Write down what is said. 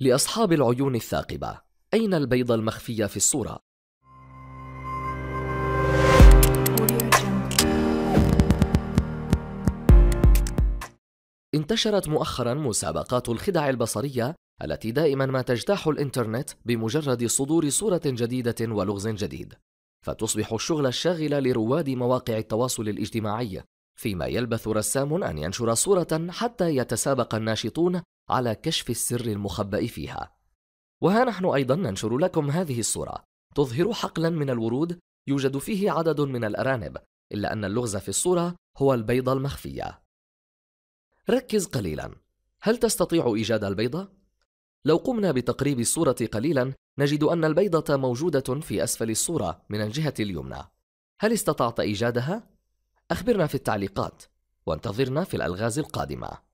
لأصحاب العيون الثاقبة أين البيضة المخفية في الصورة؟ انتشرت مؤخرا مسابقات الخدع البصرية التي دائما ما تجتاح الإنترنت بمجرد صدور صورة جديدة ولغز جديد فتصبح الشغل الشاغل لرواد مواقع التواصل الاجتماعي فيما يلبث رسام أن ينشر صورة حتى يتسابق الناشطون على كشف السر المخبأ فيها. وها نحن أيضا ننشر لكم هذه الصورة تظهر حقلا من الورود يوجد فيه عدد من الأرانب إلا أن اللغز في الصورة هو البيضة المخفية. ركز قليلا هل تستطيع إيجاد البيضة؟ لو قمنا بتقريب الصورة قليلا نجد أن البيضة موجودة في أسفل الصورة من الجهة اليمنى. هل استطعت إيجادها؟ أخبرنا في التعليقات وانتظرنا في الألغاز القادمة.